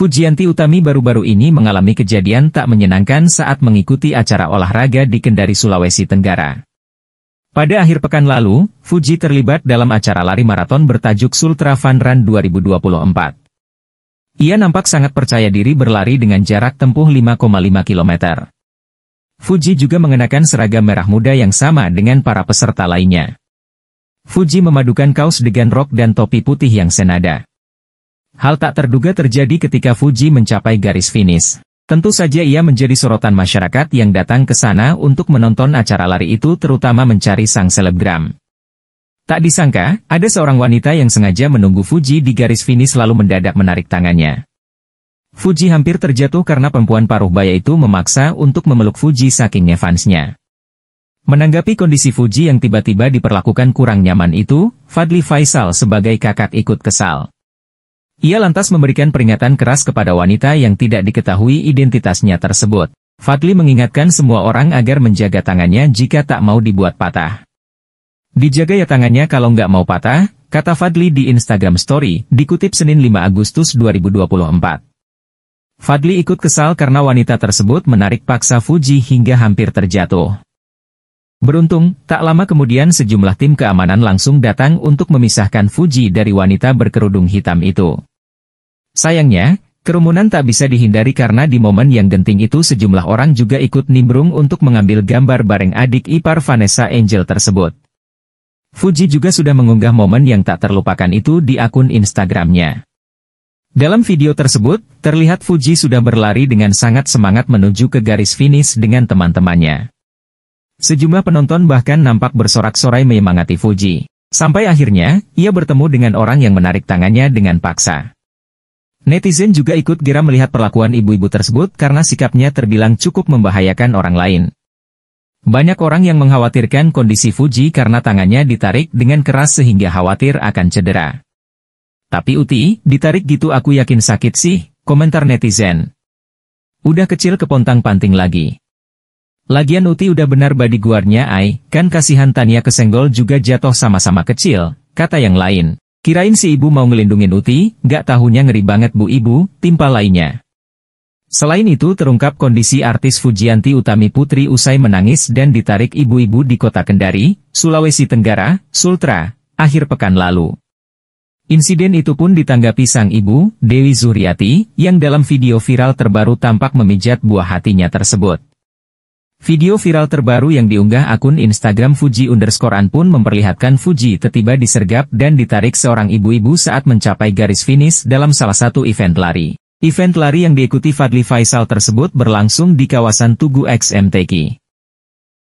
Fujianti Utami baru-baru ini mengalami kejadian tak menyenangkan saat mengikuti acara olahraga di Kendari, Sulawesi Tenggara. Pada akhir pekan lalu, Fuji terlibat dalam acara lari maraton bertajuk Sultra Fun Run 2024. Ia nampak sangat percaya diri berlari dengan jarak tempuh 5,5 km. Fuji juga mengenakan seragam merah muda yang sama dengan para peserta lainnya. Fuji memadukan kaos dengan rok dan topi putih yang senada. Hal tak terduga terjadi ketika Fuji mencapai garis finish. Tentu saja ia menjadi sorotan masyarakat yang datang ke sana untuk menonton acara lari itu terutama mencari sang selebgram. Tak disangka, ada seorang wanita yang sengaja menunggu Fuji di garis finish lalu mendadak menarik tangannya. Fuji hampir terjatuh karena perempuan paruh baya itu memaksa untuk memeluk Fuji saking fansnya. Menanggapi kondisi Fuji yang tiba-tiba diperlakukan kurang nyaman itu, Fadli Faisal sebagai kakak ikut kesal. Ia lantas memberikan peringatan keras kepada wanita yang tidak diketahui identitasnya tersebut. Fadli mengingatkan semua orang agar menjaga tangannya jika tak mau dibuat patah. Dijaga ya tangannya kalau nggak mau patah, kata Fadli di Instagram Story, dikutip Senin 5 Agustus 2024. Fadli ikut kesal karena wanita tersebut menarik paksa Fuji hingga hampir terjatuh. Beruntung, tak lama kemudian sejumlah tim keamanan langsung datang untuk memisahkan Fuji dari wanita berkerudung hitam itu. Sayangnya, kerumunan tak bisa dihindari karena di momen yang genting itu sejumlah orang juga ikut nimbrung untuk mengambil gambar bareng adik ipar Vanessa Angel tersebut. Fuji juga sudah mengunggah momen yang tak terlupakan itu di akun Instagramnya. Dalam video tersebut, terlihat Fuji sudah berlari dengan sangat semangat menuju ke garis finish dengan teman-temannya. Sejumlah penonton bahkan nampak bersorak-sorai menyemangati Fuji. Sampai akhirnya, ia bertemu dengan orang yang menarik tangannya dengan paksa. Netizen juga ikut geram melihat perlakuan ibu-ibu tersebut karena sikapnya terbilang cukup membahayakan orang lain. Banyak orang yang mengkhawatirkan kondisi Fuji karena tangannya ditarik dengan keras sehingga khawatir akan cedera. Tapi Uti, ditarik gitu aku yakin sakit sih, komentar netizen. Udah kecil kepontang-panting lagi. Lagian Uti udah benar badi guarnya ai, kan kasihan Tania kesenggol juga jatuh sama-sama kecil, kata yang lain. Kirain si ibu mau ngelindungin Uti, gak tahunya ngeri banget bu ibu, timpa lainnya. Selain itu terungkap kondisi artis Fujianti Utami Putri usai menangis dan ditarik ibu-ibu di kota Kendari, Sulawesi Tenggara, Sultra, akhir pekan lalu. Insiden itu pun ditanggapi sang ibu, Dewi Zuriati, yang dalam video viral terbaru tampak memijat buah hatinya tersebut. Video viral terbaru yang diunggah akun Instagram Fuji Underscorean pun memperlihatkan Fuji tertiba disergap dan ditarik seorang ibu-ibu saat mencapai garis finish dalam salah satu event lari. Event lari yang diikuti Fadli Faisal tersebut berlangsung di kawasan Tugu XMTQ.